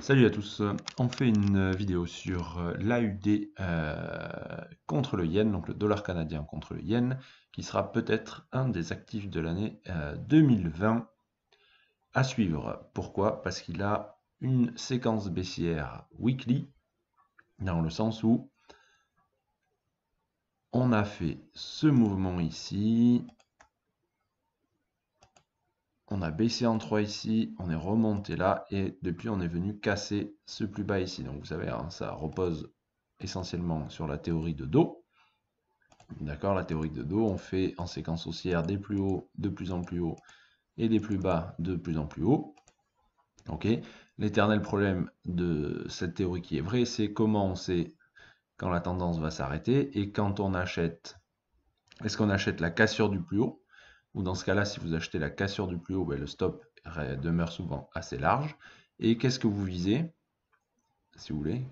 Salut à tous, on fait une vidéo sur euh, l'AUD euh, contre le yen, donc le dollar canadien contre le yen, qui sera peut-être un des actifs de l'année 2020 euh, à suivre. Pourquoi Parce qu'il a une séquence baissière weekly, dans le sens où on a fait ce mouvement ici, on a baissé en 3 ici, on est remonté là, et depuis on est venu casser ce plus bas ici. Donc vous savez, hein, ça repose essentiellement sur la théorie de Do. D'accord, la théorie de Do, on fait en séquence haussière des plus hauts de plus en plus hauts et des plus bas de plus en plus hauts. Ok, l'éternel problème de cette théorie qui est vraie, c'est comment on sait quand la tendance va s'arrêter et quand on achète, est-ce qu'on achète la cassure du plus haut dans ce cas-là, si vous achetez la cassure du plus haut, ben, le stop demeure souvent assez large. Et qu'est-ce que vous visez Si vous voulez,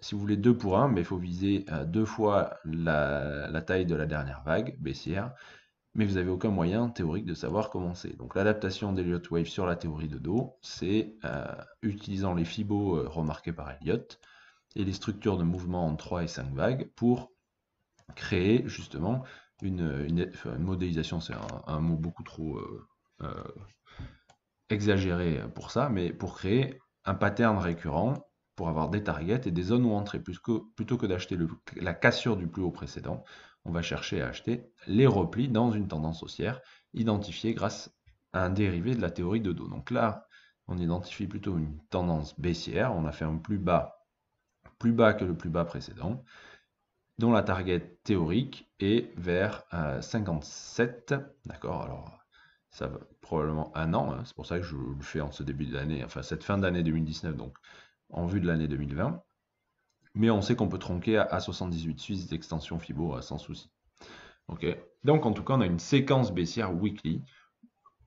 si vous voulez 2 pour 1, mais ben, il faut viser euh, deux fois la, taille de la dernière vague, baissière, mais vous n'avez aucun moyen théorique de savoir comment c'est. Donc l'adaptation d'Elliott Wave sur la théorie de Do, c'est euh, utilisant les fibos euh, remarqués par Elliott et les structures de mouvement en 3 et 5 vagues pour créer justement une, modélisation, c'est un, mot beaucoup trop euh, euh, exagéré pour ça, mais pour créer un pattern récurrent pour avoir des targets et des zones où entrer. plutôt que d'acheter la cassure du plus haut précédent, on va chercher à acheter les replis dans une tendance haussière identifiée grâce à un dérivé de la théorie de dos. Donc là, on identifie plutôt une tendance baissière, on a fait un plus bas, plus bas que le plus bas précédent, dont la target théorique est vers 57. Euh, d'accord, alors ça va probablement un an, hein, c'est pour ça que je le fais en ce début de l'année, enfin cette fin d'année 2019, donc en vue de l'année 2020. Mais on sait qu'on peut tronquer à, 78 suisses d'extension FIBO euh, sans souci. Ok, donc en tout cas, on a une séquence baissière weekly.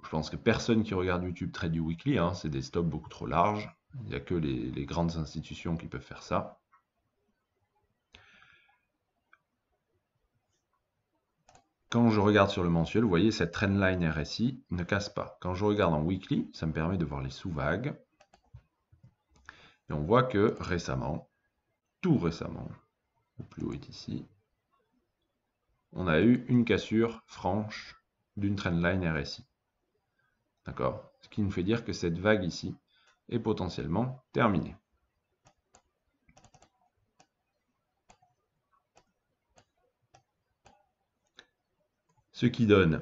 Je pense que personne qui regarde YouTube trade du weekly, hein, c'est des stops beaucoup trop larges. Il n'y a que les grandes institutions qui peuvent faire ça. Quand je regarde sur le mensuel, vous voyez, cette trendline RSI ne casse pas. Quand je regarde en weekly, ça me permet de voir les sous-vagues. Et on voit que récemment, tout récemment, au plus haut est ici, on a eu une cassure franche d'une trendline RSI. D'accord Ce qui nous fait dire que cette vague ici est potentiellement terminée. Ce qui donne,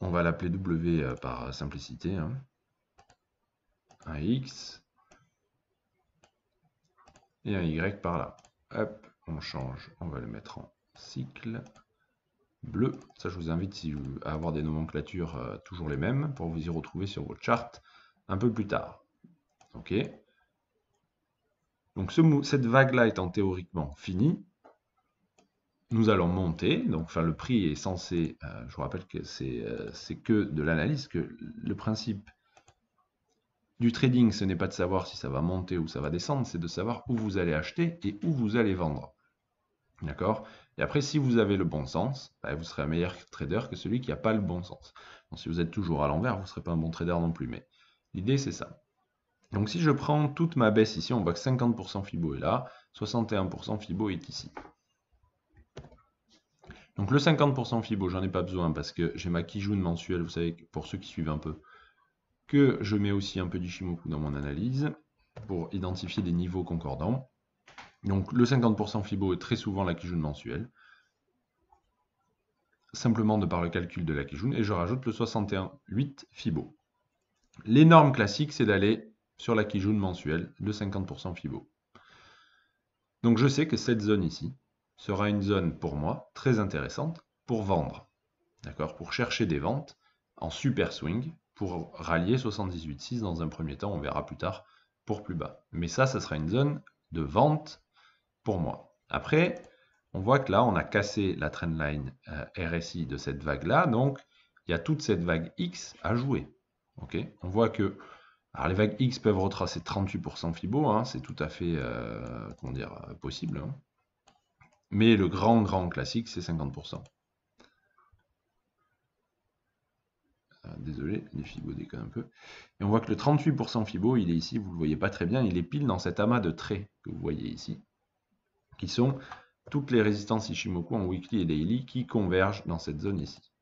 on va l'appeler W euh, par simplicité, hein. un X et un Y par là. Hop, on change, on va le mettre en cycle bleu. Ça, je vous invite à avoir des nomenclatures euh, toujours les mêmes pour vous y retrouver sur votre charte un peu plus tard. OK Donc, ce, cette vague-là étant théoriquement finie, nous allons monter, donc enfin, le prix est censé, euh, je vous rappelle que euh, c'est que de l'analyse, que le principe du trading, ce n'est pas de savoir si ça va monter ou ça va descendre, c'est de savoir où vous allez acheter et où vous allez vendre. D'accord Et après, si vous avez le bon sens, bah, vous serez un meilleur trader que celui qui n'a pas le bon sens. si vous êtes toujours à l'envers, vous ne serez pas un bon trader non plus. Mais l'idée, c'est ça. Donc si je prends toute ma baisse ici, on voit que 50% Fibo est là, 61% Fibo est ici. Donc le 50% FIBO, j'en ai pas besoin parce que j'ai ma Kijun mensuelle, vous savez, pour ceux qui suivent un peu, que je mets aussi un peu d'Ishimoku dans mon analyse pour identifier des niveaux concordants. Donc le 50% FIBO est très souvent la Kijun mensuelle, simplement de par le calcul de la Kijun, et je rajoute le 61,8 FIBO. Les normes classiques, c'est d'aller sur la Kijun mensuelle de 50% FIBO. Donc je sais que cette zone ici, sera une zone pour moi très intéressante pour vendre. D'accord Pour chercher des ventes en super swing pour rallier 78.6 dans un premier temps, on verra plus tard pour plus bas. Mais ça, ça sera une zone de vente pour moi. Après, on voit que là, on a cassé la trendline euh, RSI de cette vague-là, donc il y a toute cette vague X à jouer. ok on voit que les vagues X peuvent retracer 38% Fibo, hein, c'est tout à fait euh, euh, possible. Hein. Mais le grand, grand classique, c'est 50%. Euh, désolé, les FIBO déconnent un peu. Et on voit que le 38% FIBO, il est ici, vous ne le voyez pas très bien, il est pile dans cet amas de traits que vous voyez ici, qui sont toutes les résistances Ishimoku en weekly et daily qui convergent dans cette zone ici.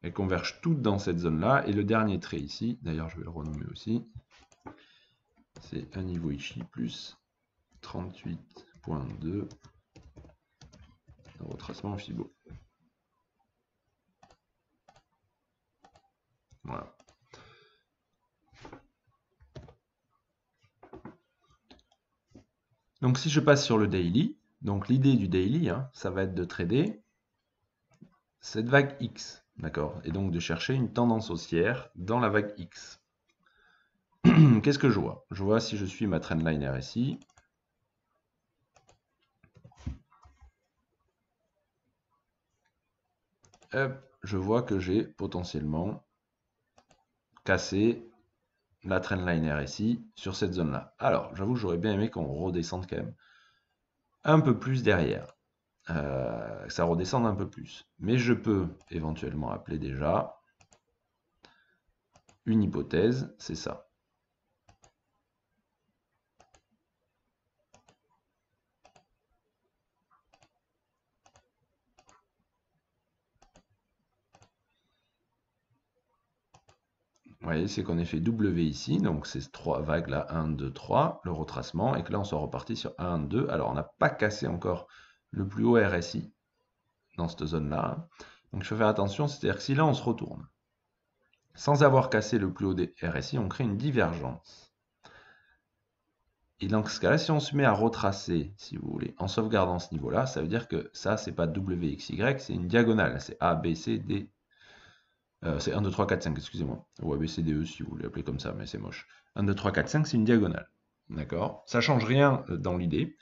Elles convergent toutes dans cette zone-là, et le dernier trait ici, d'ailleurs je vais le renommer aussi, c'est un niveau Ishi plus 38.2 retracement Voilà. Donc si je passe sur le daily, donc l'idée du daily, hein, ça va être de trader cette vague X, d'accord Et donc de chercher une tendance haussière dans la vague X. Qu'est-ce que je vois Je vois si je suis ma trendliner ici... je vois que j'ai potentiellement cassé la trendliner ici, sur cette zone-là. Alors, j'avoue, j'aurais bien aimé qu'on redescende quand même un peu plus derrière. Euh, que ça redescende un peu plus. Mais je peux éventuellement appeler déjà une hypothèse, c'est ça. Vous voyez, c'est qu'on a fait W ici, donc ces trois vagues là, 1, 2, 3, le retracement, et que là on soit reparti sur 1, 2. Alors on n'a pas cassé encore le plus haut RSI dans cette zone-là. Donc je faut faire attention, c'est-à-dire que si là on se retourne, sans avoir cassé le plus haut des RSI, on crée une divergence. Et dans ce cas-là, si on se met à retracer, si vous voulez, en sauvegardant ce niveau-là, ça veut dire que ça, ce n'est pas WXY, c'est une diagonale. C'est A, B, C, D, euh, c'est 1, 2, 3, 4, 5, excusez-moi. Ou ABCDE si vous voulez appeler comme ça, mais c'est moche. 1, 2, 3, 4, 5, c'est une diagonale. D'accord Ça change rien euh, dans l'idée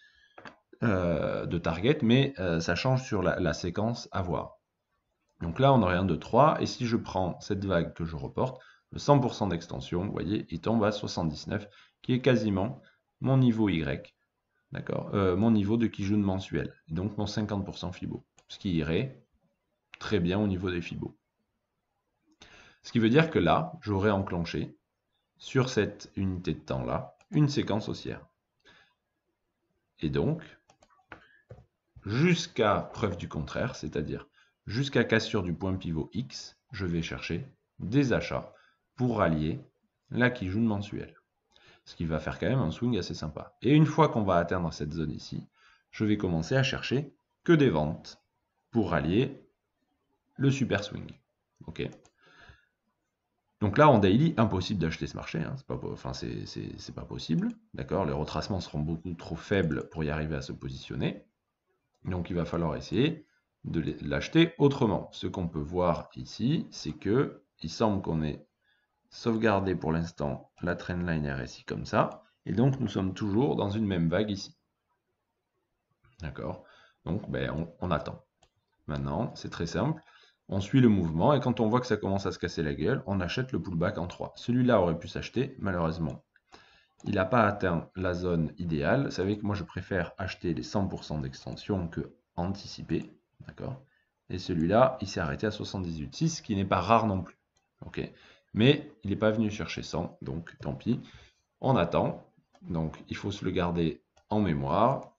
euh, de target, mais ça change sur la, séquence à voir. Donc là, on aurait 1, 2, 3, et si je prends cette vague que je reporte, le 100% d'extension, vous voyez, il tombe à 79, qui est quasiment mon niveau Y, d'accord Mon niveau de Kijun mensuel, donc mon 50% FIBO, ce qui irait très bien au niveau des FIBO. Ce qui veut dire que là, j'aurai enclenché, sur cette unité de temps-là, une séquence haussière. Et donc, jusqu'à preuve du contraire, c'est-à-dire jusqu'à cassure du point pivot X, je vais chercher des achats pour rallier la qui mensuel. mensuelle. Ce qui va faire quand même un swing assez sympa. Et une fois qu'on va atteindre cette zone ici, je vais commencer à chercher que des ventes pour rallier le super swing. ok donc là, en daily, impossible d'acheter ce marché. Hein. C'est pas, c'est pas possible. D'accord Les retracements seront beaucoup trop faibles pour y arriver à se positionner. Donc il va falloir essayer de l'acheter autrement. Ce qu'on peut voir ici, c'est que il semble qu'on ait sauvegardé pour l'instant la trendline ici comme ça. Et donc nous sommes toujours dans une même vague ici. D'accord Donc ben, on attend. Maintenant, c'est très simple. On suit le mouvement et quand on voit que ça commence à se casser la gueule, on achète le pullback en 3. Celui-là aurait pu s'acheter, malheureusement, il n'a pas atteint la zone idéale. Vous savez que moi, je préfère acheter les 100% d'extension que anticiper. D'accord Et celui-là, il s'est arrêté à 78,6, ce qui n'est pas rare non plus. Ok Mais il n'est pas venu chercher 100, donc tant pis. On attend. Donc, il faut se le garder en mémoire.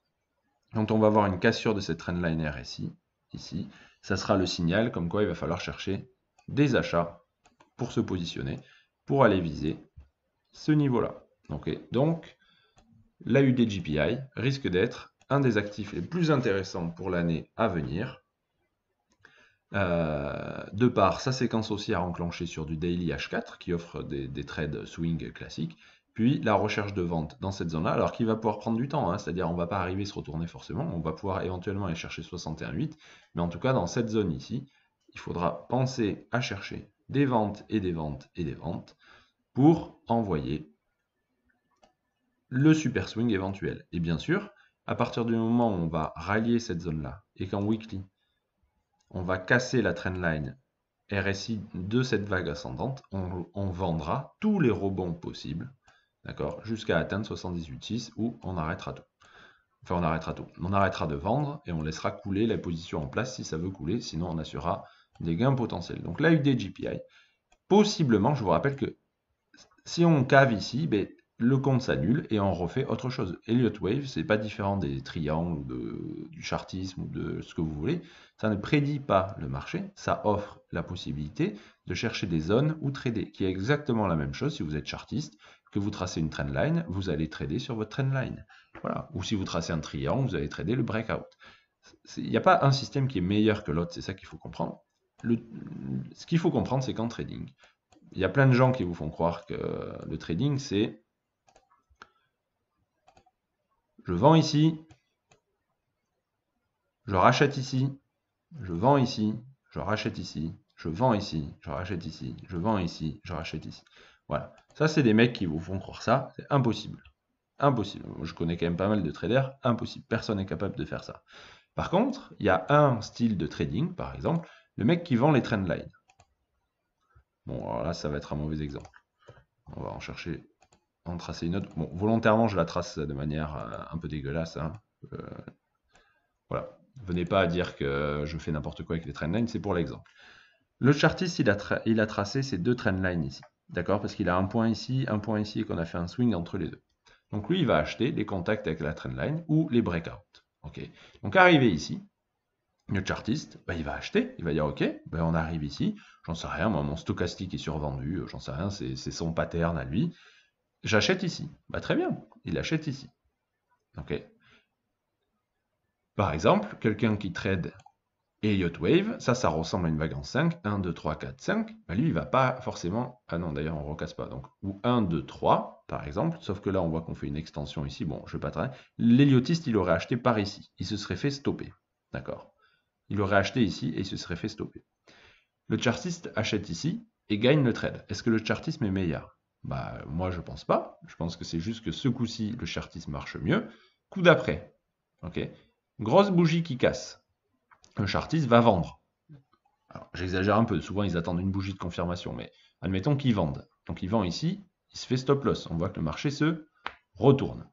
Quand on va avoir une cassure de cette trendliner ici, ici, ça sera le signal comme quoi il va falloir chercher des achats pour se positionner, pour aller viser ce niveau-là. Donc, l'AUD GPI risque d'être un des actifs les plus intéressants pour l'année à venir, euh, de par sa séquence haussière enclenchée sur du daily H4 qui offre des trades swing classiques, la recherche de vente dans cette zone-là, alors qu'il va pouvoir prendre du temps, hein. c'est-à-dire on va pas arriver se retourner forcément, on va pouvoir éventuellement aller chercher 61,8, mais en tout cas dans cette zone ici, il faudra penser à chercher des ventes et des ventes et des ventes pour envoyer le super swing éventuel. Et bien sûr, à partir du moment où on va rallier cette zone-là et qu'en weekly, on va casser la trendline RSI de cette vague ascendante, on, on vendra tous les rebonds possibles d'accord, jusqu'à atteindre 78,6 où on arrêtera tout. Enfin, on arrêtera tout. On arrêtera de vendre et on laissera couler la position en place si ça veut couler, sinon on assurera des gains potentiels. Donc là, des GPI, possiblement, je vous rappelle que si on cave ici, ben, le compte s'annule et on refait autre chose. Elliott Wave, ce n'est pas différent des triangles, de, du chartisme ou de ce que vous voulez. Ça ne prédit pas le marché, ça offre la possibilité de chercher des zones ou trader, qui est exactement la même chose si vous êtes chartiste que vous tracez une trendline, vous allez trader sur votre trendline. Voilà. Ou si vous tracez un triangle, vous allez trader le breakout. Il n'y a pas un système qui est meilleur que l'autre, c'est ça qu'il faut comprendre. Le, ce qu'il faut comprendre, c'est qu'en trading, il y a plein de gens qui vous font croire que le trading, c'est je vends ici, je rachète ici, je vends ici, je rachète ici, je vends ici, je rachète ici, je vends ici, je rachète ici. Voilà. Ça, c'est des mecs qui vous font croire ça. C'est impossible. Impossible. je connais quand même pas mal de traders. Impossible. Personne n'est capable de faire ça. Par contre, il y a un style de trading, par exemple, le mec qui vend les lines. Bon, alors là, ça va être un mauvais exemple. On va en chercher, en tracer une autre. Bon, volontairement, je la trace de manière euh, un peu dégueulasse. Hein. Euh, voilà. Venez pas à dire que je fais n'importe quoi avec les lines, c'est pour l'exemple. Le chartiste, il a, tracé ces deux trendlines ici. D'accord Parce qu'il a un point ici, un point ici, et qu'on a fait un swing entre les deux. Donc lui, il va acheter les contacts avec la trendline ou les breakouts. Ok. Donc arrivé ici, le chartiste, bah, il va acheter, il va dire ok, bah, on arrive ici, j'en sais rien, moi mon stochastique est survendu, euh, j'en sais rien, c'est son pattern à lui. J'achète ici. Bah, très bien, il achète ici. ok. Par exemple, quelqu'un qui trade Elliott Wave, ça, ça ressemble à une vague en 5. 1, 2, 3, 4, 5. lui, il va pas forcément... Ah non, d'ailleurs, on ne recasse pas. Donc, ou 1, 2, 3, par exemple. Sauf que là, on voit qu'on fait une extension ici. Bon, je ne vais pas travailler. il aurait acheté par ici. Il se serait fait stopper. D'accord Il aurait acheté ici et il se serait fait stopper. Le chartiste achète ici et gagne le trade. Est-ce que le chartisme est meilleur Bah moi je ne pense pas. Je pense que c'est juste que ce coup-ci le chartisme marche mieux. Coup d'après, ok. Grosse bougie qui casse. Un chartiste va vendre. J'exagère un peu, souvent ils attendent une bougie de confirmation, mais admettons qu'ils vendent. Donc il vend ici, il se fait stop loss. On voit que le marché se retourne.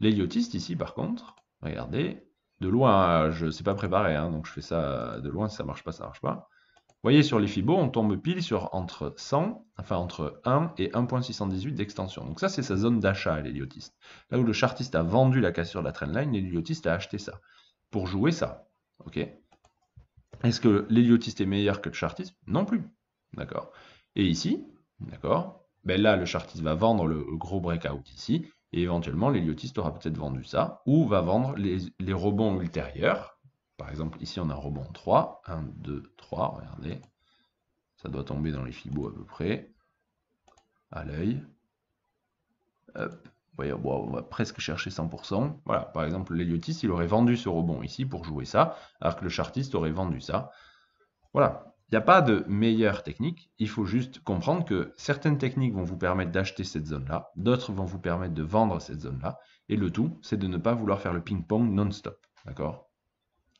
L'héliotiste ici, par contre, regardez, de loin, je ne sais pas préparer, hein, donc je fais ça de loin, ça marche pas, ça marche pas. Vous voyez, sur les FIBO, on tombe pile sur entre 100, enfin entre 1 et 1.618 d'extension. Donc ça, c'est sa zone d'achat à l'héliotiste. Là où le chartiste a vendu la cassure de la trendline, l'héliotiste a acheté ça pour jouer ça. Ok. Est-ce que l'héliotiste est meilleur que le chartiste Non plus. D'accord. Et ici, d'accord, ben là, le chartiste va vendre le gros breakout ici, et éventuellement, l'héliotiste aura peut-être vendu ça, ou va vendre les, rebonds ultérieurs. Par exemple, ici, on a un rebond 3, 1, 2, 3, regardez. Ça doit tomber dans les fibos à peu près, à l'œil. Hop, on va presque chercher 100%. Voilà, par exemple, l'éliotiste, il aurait vendu ce rebond ici pour jouer ça, alors que le chartiste aurait vendu ça. Voilà, il n'y a pas de meilleure technique, il faut juste comprendre que certaines techniques vont vous permettre d'acheter cette zone-là, d'autres vont vous permettre de vendre cette zone-là, et le tout, c'est de ne pas vouloir faire le ping-pong non-stop, d'accord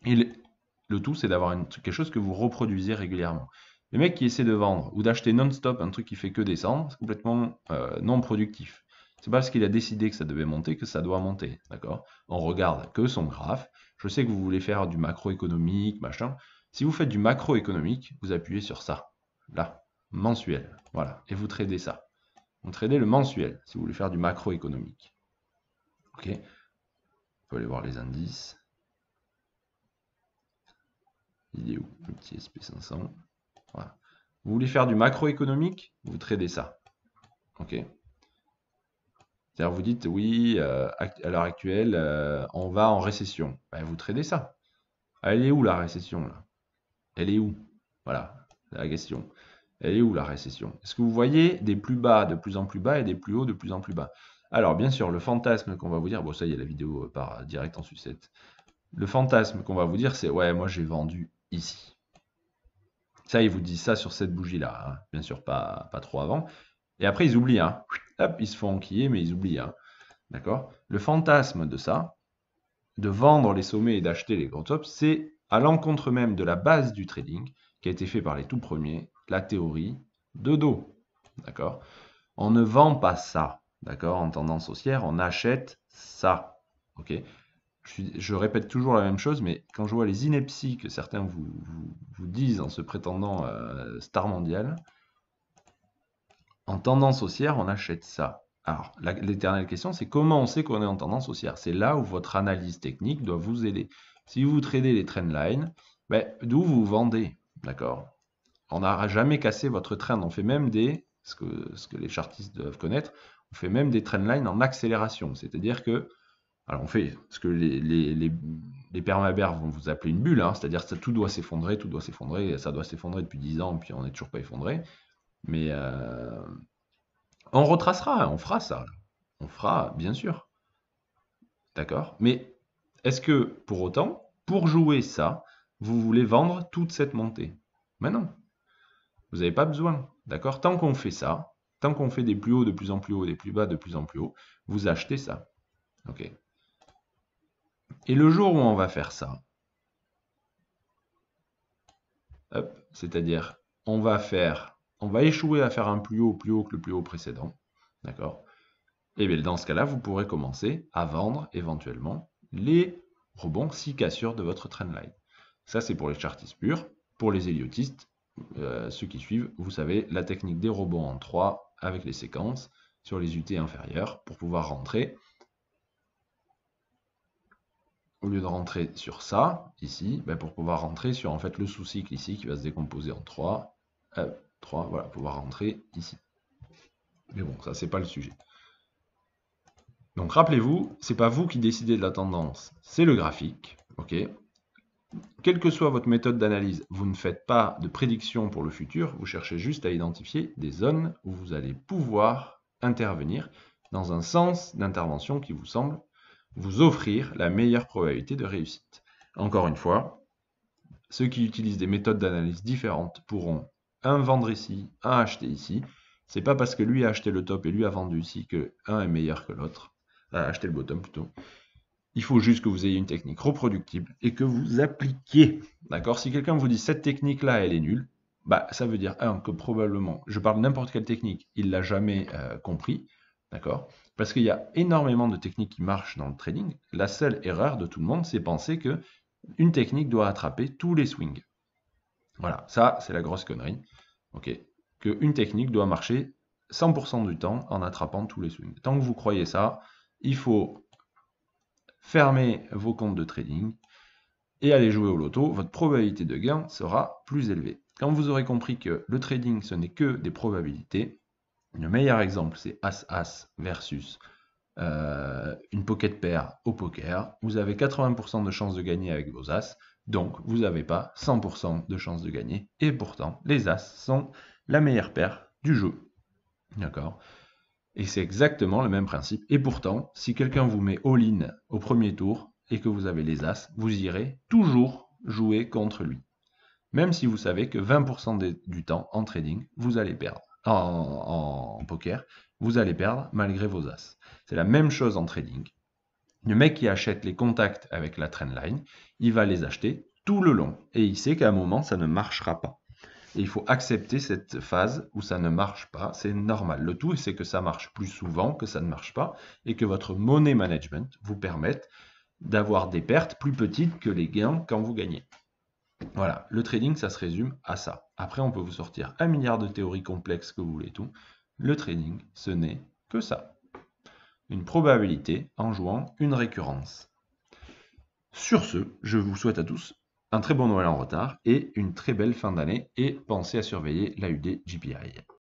Et le, tout, c'est d'avoir quelque chose que vous reproduisez régulièrement. Le mec qui essaie de vendre ou d'acheter non-stop un truc qui fait que descendre, c'est complètement euh, non productif. C'est parce qu'il a décidé que ça devait monter que ça doit monter, d'accord On regarde que son graphe. Je sais que vous voulez faire du macroéconomique, machin. Si vous faites du macroéconomique, vous appuyez sur ça, là, mensuel, voilà, et vous tradez ça. Vous tradez le mensuel si vous voulez faire du macroéconomique. Ok On peut aller voir les indices. Il est où petit SP500. Voilà. Vous voulez faire du macroéconomique Vous tradez ça. Ok c'est-à-dire, vous dites, oui, euh, à l'heure actuelle, euh, on va en récession. Ben, vous tradez ça. Ah, elle est où la récession Elle est où Voilà, la question. Elle est où la récession Est-ce que vous voyez des plus bas de plus en plus bas et des plus hauts de plus en plus bas Alors, bien sûr, le fantasme qu'on va vous dire, bon, ça y a la vidéo euh, par direct en sucette. Le fantasme qu'on va vous dire, c'est ouais, moi j'ai vendu ici. Ça, il vous dit ça sur cette bougie-là, hein. bien sûr, pas, pas trop avant. Et après, ils oublient. Hein. Hop, ils se font enquiller, mais ils oublient. Hein. D'accord Le fantasme de ça, de vendre les sommets et d'acheter les gros tops, c'est à l'encontre même de la base du trading qui a été fait par les tout premiers, la théorie de dos. D'accord On ne vend pas ça. D'accord En tendance haussière, on achète ça. Ok je, répète toujours la même chose, mais quand je vois les inepties que certains vous, disent en se prétendant euh, star mondial, en tendance haussière, on achète ça. Alors, l'éternelle question, c'est comment on sait qu'on est en tendance haussière C'est là où votre analyse technique doit vous aider. Si vous tradez les trendlines, ben, d'où vous vendez, d'accord On n'aura jamais cassé votre trend. On fait même des, ce que, ce que les chartistes doivent connaître, on fait même des trendlines en accélération. C'est-à-dire que, alors on fait ce que les, les, permabères vont vous appeler une bulle, hein. c'est-à-dire que tout doit s'effondrer, tout doit s'effondrer, ça doit s'effondrer depuis 10 ans, puis on n'est toujours pas effondré. Mais euh, on retracera, on fera ça. On fera, bien sûr. D'accord Mais est-ce que pour autant, pour jouer ça, vous voulez vendre toute cette montée Mais non. Vous n'avez pas besoin. D'accord Tant qu'on fait ça, tant qu'on fait des plus hauts de plus en plus hauts, des plus bas de plus en plus hauts, vous achetez ça. OK Et le jour où on va faire ça, c'est-à-dire on va faire on va échouer à faire un plus haut plus haut que le plus haut précédent, d'accord Et eh bien dans ce cas-là, vous pourrez commencer à vendre éventuellement les rebonds si cassures de votre trendline. Ça, c'est pour les chartistes purs. Pour les héliotistes, euh, ceux qui suivent, vous savez la technique des rebonds en 3 avec les séquences sur les UT inférieurs pour pouvoir rentrer. Au lieu de rentrer sur ça, ici, ben, pour pouvoir rentrer sur en fait le sous-cycle ici qui va se décomposer en 3, voilà, pouvoir rentrer ici. Mais bon, ça, c'est pas le sujet. Donc rappelez-vous, c'est pas vous qui décidez de la tendance, c'est le graphique. ok Quelle que soit votre méthode d'analyse, vous ne faites pas de prédiction pour le futur, vous cherchez juste à identifier des zones où vous allez pouvoir intervenir dans un sens d'intervention qui vous semble vous offrir la meilleure probabilité de réussite. Encore une fois, ceux qui utilisent des méthodes d'analyse différentes pourront un vendre ici, un acheter ici. C'est pas parce que lui a acheté le top et lui a vendu ici que un est meilleur que l'autre. A acheté le bottom plutôt. Il faut juste que vous ayez une technique reproductible et que vous appliquiez. D'accord Si quelqu'un vous dit cette technique-là, elle est nulle, bah, ça veut dire, un, que probablement, je parle n'importe quelle technique, il l'a jamais euh, compris. D'accord Parce qu'il y a énormément de techniques qui marchent dans le trading. La seule erreur de tout le monde, c'est penser que une technique doit attraper tous les swings. Voilà, ça c'est la grosse connerie. Ok, qu'une technique doit marcher 100% du temps en attrapant tous les swings. Tant que vous croyez ça, il faut fermer vos comptes de trading et aller jouer au loto. Votre probabilité de gain sera plus élevée. Quand vous aurez compris que le trading ce n'est que des probabilités, le meilleur exemple c'est As-As versus euh, une pocket pair au poker. Vous avez 80% de chances de gagner avec vos As donc, vous n'avez pas 100% de chance de gagner. Et pourtant, les As sont la meilleure paire du jeu. D'accord Et c'est exactement le même principe. Et pourtant, si quelqu'un vous met all-in au premier tour et que vous avez les As, vous irez toujours jouer contre lui. Même si vous savez que 20% du temps en trading, vous allez perdre. en poker, vous allez perdre malgré vos As. C'est la même chose en trading. Le mec qui achète les contacts avec la trendline, il va les acheter tout le long. Et il sait qu'à un moment, ça ne marchera pas. Et il faut accepter cette phase où ça ne marche pas, c'est normal. Le tout, c'est que ça marche plus souvent, que ça ne marche pas, et que votre money management vous permette d'avoir des pertes plus petites que les gains quand vous gagnez. Voilà, le trading, ça se résume à ça. Après, on peut vous sortir un milliard de théories complexes que vous voulez tout. Le trading, ce n'est que ça une probabilité en jouant une récurrence. Sur ce, je vous souhaite à tous un très bon Noël en retard et une très belle fin d'année et pensez à surveiller l'AUD GPI.